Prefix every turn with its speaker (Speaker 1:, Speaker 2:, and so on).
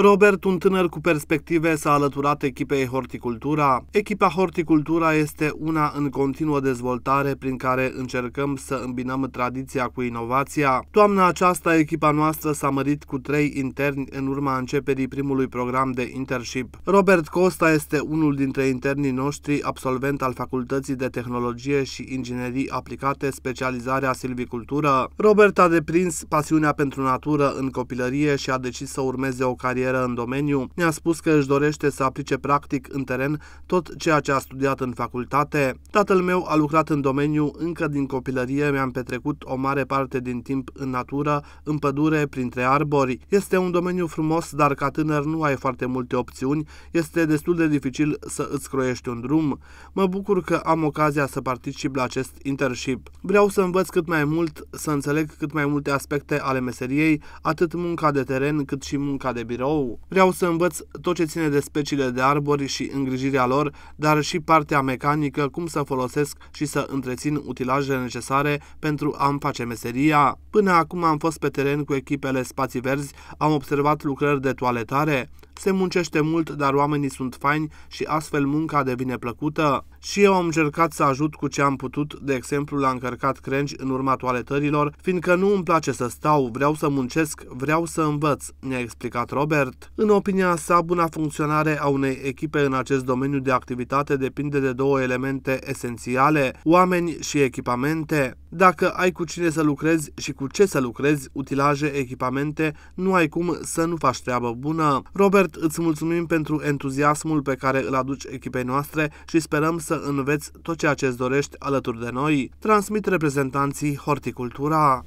Speaker 1: Robert, un tânăr cu perspective, s-a alăturat echipei Horticultura. Echipa Horticultura este una în continuă dezvoltare prin care încercăm să îmbinăm tradiția cu inovația. Toamna aceasta, echipa noastră s-a mărit cu trei interni în urma începerii primului program de internship. Robert Costa este unul dintre internii noștri, absolvent al Facultății de Tehnologie și Inginerii Aplicate, specializarea silvicultură. Robert a deprins pasiunea pentru natură în copilărie și a decis să urmeze o carieră carieră în domeniu, ne-a spus că își dorește să aplice practic în teren tot ceea ce a studiat în facultate. Tatăl meu a lucrat în domeniu încă din copilărie, mi-am petrecut o mare parte din timp în natură, în pădure, printre arbori. Este un domeniu frumos, dar ca tânăr nu ai foarte multe opțiuni, este destul de dificil să îți croiești un drum. Mă bucur că am ocazia să particip la acest internship. Vreau să învăț cât mai mult, să înțeleg cât mai multe aspecte ale meseriei, atât munca de teren cât și munca de birou, nou. Vreau să învăț tot ce ține de speciile de arbori și îngrijirea lor, dar și partea mecanică, cum să folosesc și să întrețin utilajele necesare pentru a-mi face meseria. Până acum am fost pe teren cu echipele Spații Verzi, am observat lucrări de toaletare, se muncește mult, dar oamenii sunt faini și astfel munca devine plăcută. Și eu am încercat să ajut cu ce am putut, de exemplu l-am încărcat crengi în urma toaletărilor, fiindcă nu îmi place să stau, vreau să muncesc, vreau să învăț, ne-a explicat Robert. În opinia sa, buna funcționare a unei echipe în acest domeniu de activitate depinde de două elemente esențiale, oameni și echipamente. Dacă ai cu cine să lucrezi și cu ce să lucrezi, utilaje, echipamente, nu ai cum să nu faci treabă bună. Robert Robert, îți mulțumim pentru entuziasmul pe care îl aduci echipei noastre și sperăm să înveți tot ceea ce îți dorești alături de noi, transmit reprezentanții Horticultura.